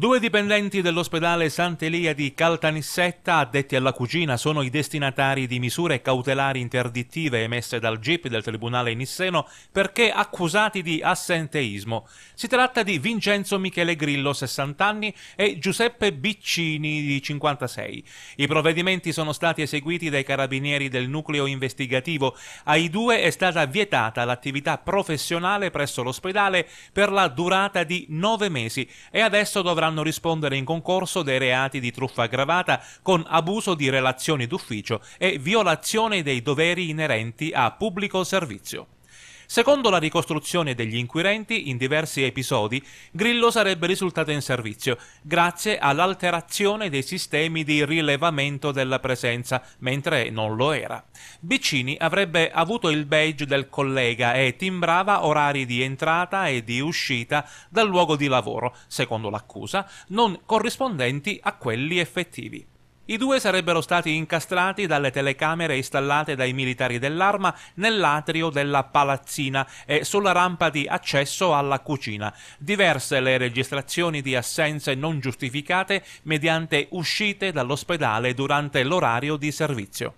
Due dipendenti dell'ospedale Sant'Elia di Caltanissetta, addetti alla cucina, sono i destinatari di misure cautelari interdittive emesse dal GIP del Tribunale Nisseno perché accusati di assenteismo. Si tratta di Vincenzo Michele Grillo, 60 anni, e Giuseppe Biccini, di 56. I provvedimenti sono stati eseguiti dai carabinieri del nucleo investigativo. Ai due è stata vietata l'attività professionale presso l'ospedale per la durata di nove mesi e adesso dovranno potranno rispondere in concorso dei reati di truffa aggravata con abuso di relazioni d'ufficio e violazione dei doveri inerenti a pubblico servizio. Secondo la ricostruzione degli inquirenti, in diversi episodi, Grillo sarebbe risultato in servizio grazie all'alterazione dei sistemi di rilevamento della presenza, mentre non lo era. Biccini avrebbe avuto il badge del collega e timbrava orari di entrata e di uscita dal luogo di lavoro, secondo l'accusa, non corrispondenti a quelli effettivi. I due sarebbero stati incastrati dalle telecamere installate dai militari dell'arma nell'atrio della palazzina e sulla rampa di accesso alla cucina. Diverse le registrazioni di assenze non giustificate mediante uscite dall'ospedale durante l'orario di servizio.